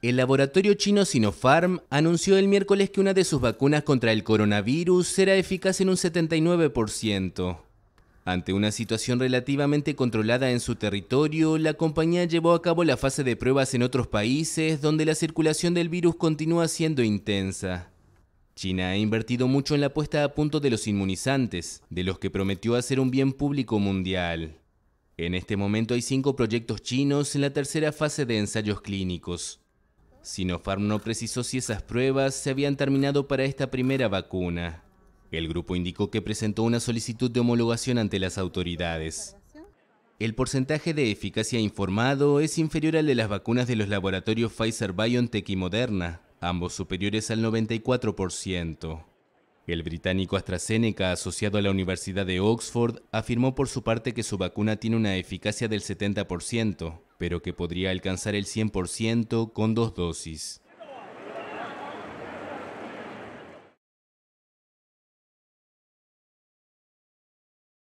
El laboratorio chino Sinopharm anunció el miércoles que una de sus vacunas contra el coronavirus será eficaz en un 79%. Ante una situación relativamente controlada en su territorio, la compañía llevó a cabo la fase de pruebas en otros países donde la circulación del virus continúa siendo intensa. China ha invertido mucho en la puesta a punto de los inmunizantes, de los que prometió hacer un bien público mundial. En este momento hay cinco proyectos chinos en la tercera fase de ensayos clínicos. Sinopharm no precisó si esas pruebas se habían terminado para esta primera vacuna. El grupo indicó que presentó una solicitud de homologación ante las autoridades. El porcentaje de eficacia informado es inferior al de las vacunas de los laboratorios Pfizer BioNTech y Moderna, ambos superiores al 94%. El británico AstraZeneca, asociado a la Universidad de Oxford, afirmó por su parte que su vacuna tiene una eficacia del 70%, pero que podría alcanzar el 100% con dos dosis.